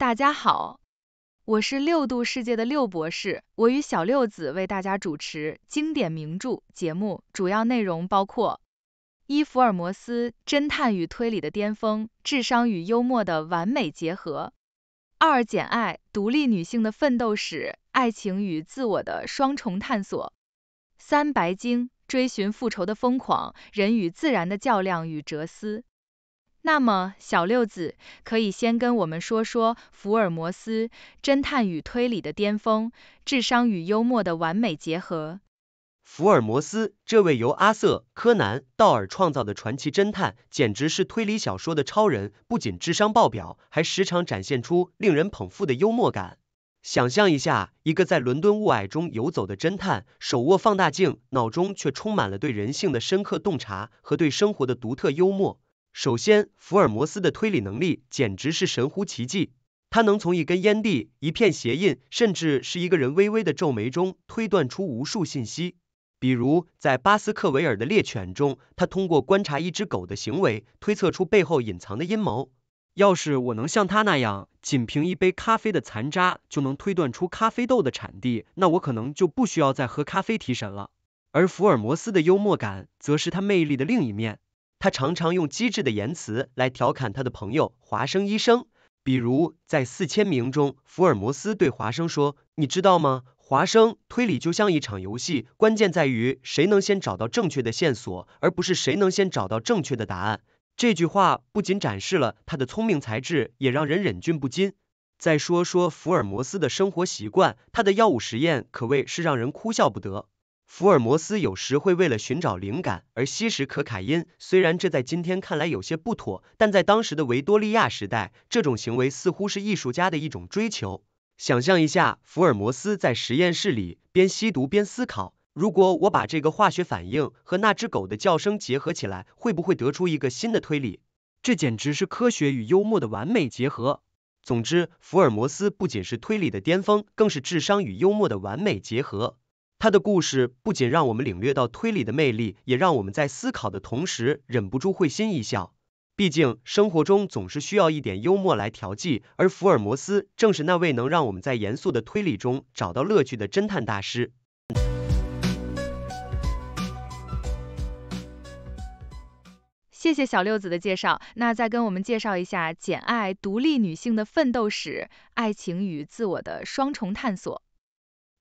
大家好，我是六度世界的六博士，我与小六子为大家主持经典名著节目，主要内容包括：一、福尔摩斯侦探与推理的巅峰，智商与幽默的完美结合；二、简爱独立女性的奋斗史，爱情与自我的双重探索；三、白鲸追寻复仇的疯狂，人与自然的较量与哲思。那么，小六子可以先跟我们说说福尔摩斯侦探与推理的巅峰，智商与幽默的完美结合。福尔摩斯这位由阿瑟·柯南·道尔创造的传奇侦探，简直是推理小说的超人。不仅智商爆表，还时常展现出令人捧腹的幽默感。想象一下，一个在伦敦雾霭中游走的侦探，手握放大镜，脑中却充满了对人性的深刻洞察和对生活的独特幽默。首先，福尔摩斯的推理能力简直是神乎其技，他能从一根烟蒂、一片鞋印，甚至是一个人微微的皱眉中推断出无数信息。比如在《巴斯克维尔的猎犬》中，他通过观察一只狗的行为，推测出背后隐藏的阴谋。要是我能像他那样，仅凭一杯咖啡的残渣就能推断出咖啡豆的产地，那我可能就不需要再喝咖啡提神了。而福尔摩斯的幽默感，则是他魅力的另一面。他常常用机智的言辞来调侃他的朋友华生医生，比如在四千名中，福尔摩斯对华生说：“你知道吗，华生，推理就像一场游戏，关键在于谁能先找到正确的线索，而不是谁能先找到正确的答案。”这句话不仅展示了他的聪明才智，也让人忍俊不禁。再说说福尔摩斯的生活习惯，他的药物实验可谓是让人哭笑不得。福尔摩斯有时会为了寻找灵感而吸食可卡因，虽然这在今天看来有些不妥，但在当时的维多利亚时代，这种行为似乎是艺术家的一种追求。想象一下，福尔摩斯在实验室里边吸毒边思考，如果我把这个化学反应和那只狗的叫声结合起来，会不会得出一个新的推理？这简直是科学与幽默的完美结合。总之，福尔摩斯不仅是推理的巅峰，更是智商与幽默的完美结合。他的故事不仅让我们领略到推理的魅力，也让我们在思考的同时忍不住会心一笑。毕竟生活中总是需要一点幽默来调剂，而福尔摩斯正是那位能让我们在严肃的推理中找到乐趣的侦探大师。谢谢小六子的介绍，那再跟我们介绍一下《简爱》独立女性的奋斗史，爱情与自我的双重探索。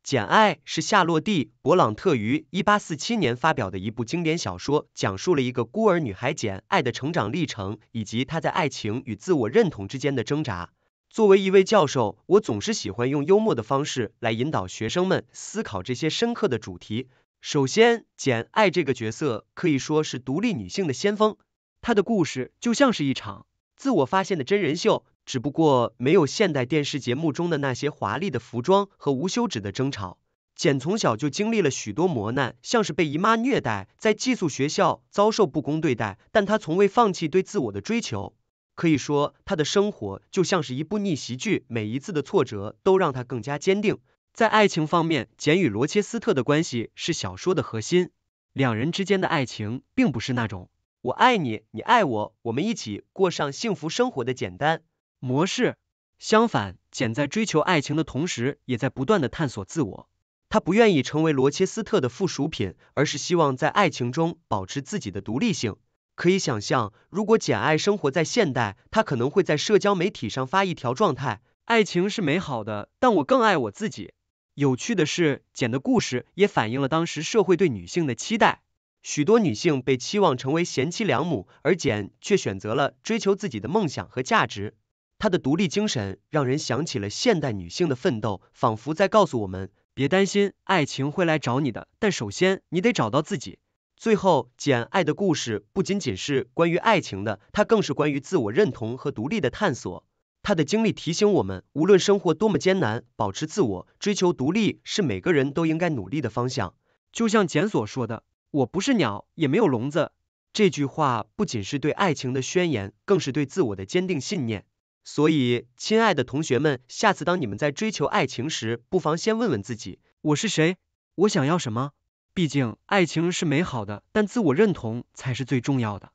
《简爱》是夏洛蒂·勃朗特于1847年发表的一部经典小说，讲述了一个孤儿女孩简爱的成长历程以及她在爱情与自我认同之间的挣扎。作为一位教授，我总是喜欢用幽默的方式来引导学生们思考这些深刻的主题。首先，简爱这个角色可以说是独立女性的先锋，她的故事就像是一场自我发现的真人秀。只不过没有现代电视节目中的那些华丽的服装和无休止的争吵。简从小就经历了许多磨难，像是被姨妈虐待，在寄宿学校遭受不公对待，但她从未放弃对自我的追求。可以说，她的生活就像是一部逆袭剧，每一次的挫折都让她更加坚定。在爱情方面，简与罗切斯特的关系是小说的核心。两人之间的爱情并不是那种“我爱你，你爱我，我们一起过上幸福生活”的简单。模式相反，简在追求爱情的同时，也在不断的探索自我。她不愿意成为罗切斯特的附属品，而是希望在爱情中保持自己的独立性。可以想象，如果简爱生活在现代，她可能会在社交媒体上发一条状态：爱情是美好的，但我更爱我自己。有趣的是，简的故事也反映了当时社会对女性的期待。许多女性被期望成为贤妻良母，而简却选择了追求自己的梦想和价值。她的独立精神让人想起了现代女性的奋斗，仿佛在告诉我们，别担心，爱情会来找你的，但首先你得找到自己。最后，简爱的故事不仅仅是关于爱情的，它更是关于自我认同和独立的探索。她的经历提醒我们，无论生活多么艰难，保持自我，追求独立是每个人都应该努力的方向。就像简所说的，“我不是鸟，也没有笼子。”这句话不仅是对爱情的宣言，更是对自我的坚定信念。所以，亲爱的同学们，下次当你们在追求爱情时，不妨先问问自己，我是谁，我想要什么。毕竟，爱情是美好的，但自我认同才是最重要的。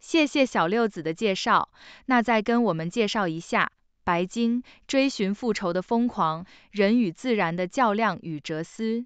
谢谢小六子的介绍，那再跟我们介绍一下《白鲸》，追寻复仇的疯狂，人与自然的较量与哲思。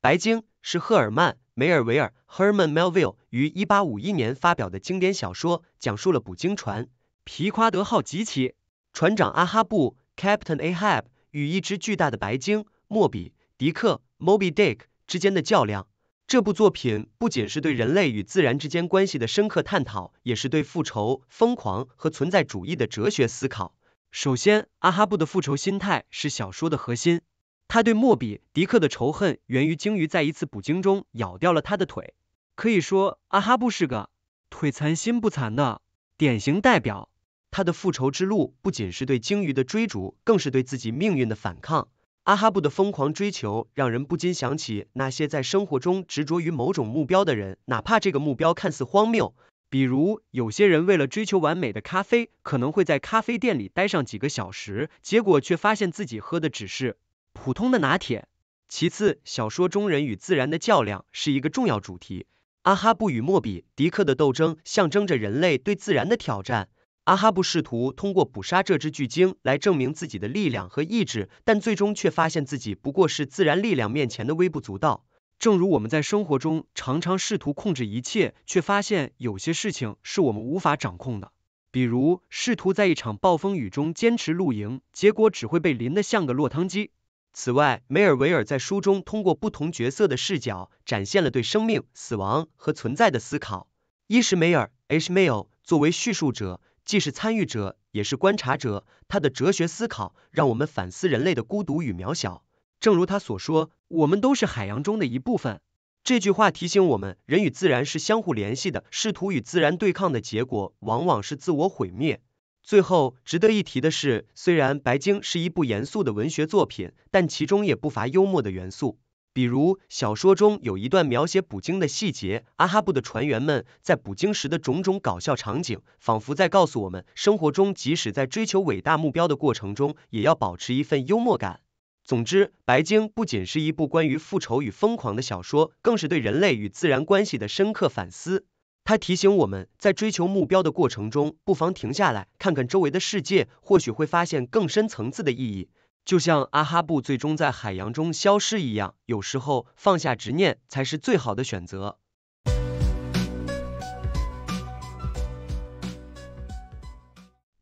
白鲸是赫尔曼。梅尔维尔 Herman Melville 于一八五一年发表的经典小说，讲述了捕鲸船皮夸德号及其船长阿哈布 Captain Ahab 与一只巨大的白鲸莫比迪克 Moby Dick 之间的较量。这部作品不仅是对人类与自然之间关系的深刻探讨，也是对复仇、疯狂和存在主义的哲学思考。首先，阿哈布的复仇心态是小说的核心。他对莫比迪克的仇恨源于鲸鱼在一次捕鲸中咬掉了他的腿，可以说阿哈布是个腿残心不残的典型代表。他的复仇之路不仅是对鲸鱼的追逐，更是对自己命运的反抗。阿哈布的疯狂追求让人不禁想起那些在生活中执着于某种目标的人，哪怕这个目标看似荒谬。比如有些人为了追求完美的咖啡，可能会在咖啡店里待上几个小时，结果却发现自己喝的只是。普通的拿铁。其次，小说中人与自然的较量是一个重要主题。阿哈布与莫比迪克的斗争象征着人类对自然的挑战。阿哈布试图通过捕杀这只巨鲸来证明自己的力量和意志，但最终却发现自己不过是自然力量面前的微不足道。正如我们在生活中常常试图控制一切，却发现有些事情是我们无法掌控的，比如试图在一场暴风雨中坚持露营，结果只会被淋得像个落汤鸡。此外，梅尔维尔在书中通过不同角色的视角，展现了对生命、死亡和存在的思考。伊什梅尔（ Ishmael） 作为叙述者，既是参与者，也是观察者，他的哲学思考让我们反思人类的孤独与渺小。正如他所说：“我们都是海洋中的一部分。”这句话提醒我们，人与自然是相互联系的，试图与自然对抗的结果，往往是自我毁灭。最后值得一提的是，虽然《白鲸》是一部严肃的文学作品，但其中也不乏幽默的元素。比如，小说中有一段描写捕鲸的细节，阿哈布的船员们在捕鲸时的种种搞笑场景，仿佛在告诉我们，生活中即使在追求伟大目标的过程中，也要保持一份幽默感。总之，《白鲸》不仅是一部关于复仇与疯狂的小说，更是对人类与自然关系的深刻反思。他提醒我们，在追求目标的过程中，不妨停下来，看看周围的世界，或许会发现更深层次的意义。就像阿哈布最终在海洋中消失一样，有时候放下执念才是最好的选择。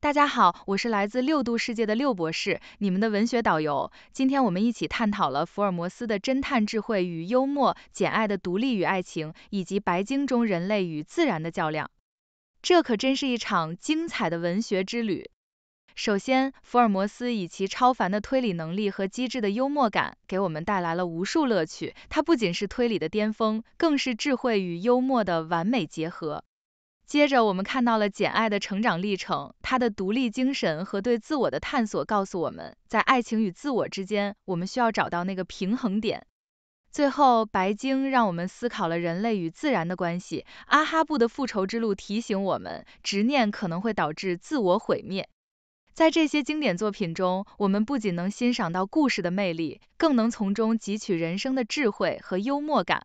大家好，我是来自六度世界的六博士，你们的文学导游。今天我们一起探讨了福尔摩斯的侦探智慧与幽默、简爱的独立与爱情，以及白鲸中人类与自然的较量。这可真是一场精彩的文学之旅。首先，福尔摩斯以其超凡的推理能力和机智的幽默感，给我们带来了无数乐趣。他不仅是推理的巅峰，更是智慧与幽默的完美结合。接着，我们看到了简爱的成长历程，她的独立精神和对自我的探索，告诉我们在爱情与自我之间，我们需要找到那个平衡点。最后，白鲸让我们思考了人类与自然的关系，阿哈布的复仇之路提醒我们，执念可能会导致自我毁灭。在这些经典作品中，我们不仅能欣赏到故事的魅力，更能从中汲取人生的智慧和幽默感。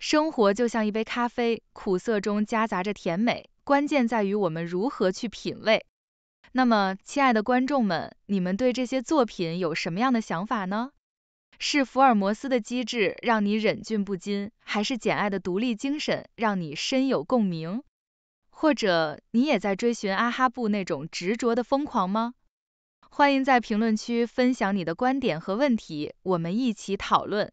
生活就像一杯咖啡，苦涩中夹杂着甜美，关键在于我们如何去品味。那么，亲爱的观众们，你们对这些作品有什么样的想法呢？是福尔摩斯的机智让你忍俊不禁，还是简爱的独立精神让你深有共鸣？或者你也在追寻阿哈布那种执着的疯狂吗？欢迎在评论区分享你的观点和问题，我们一起讨论。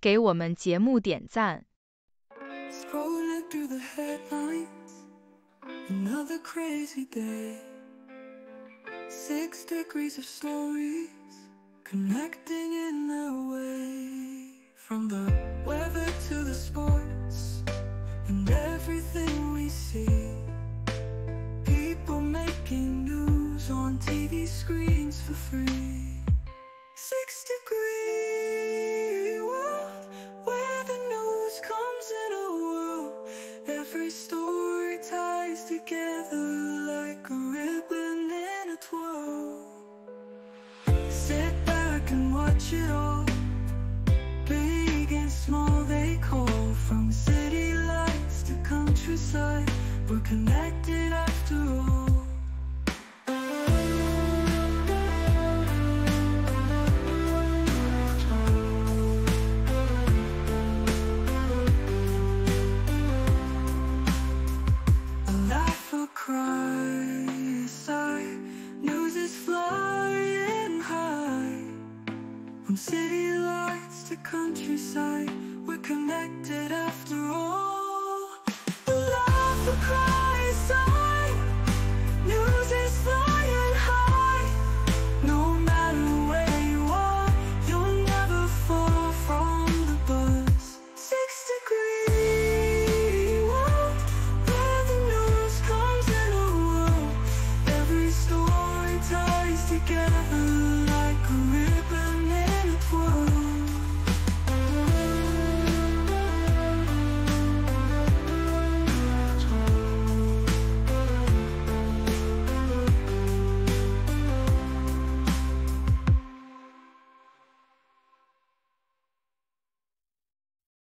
给我们节目点赞。together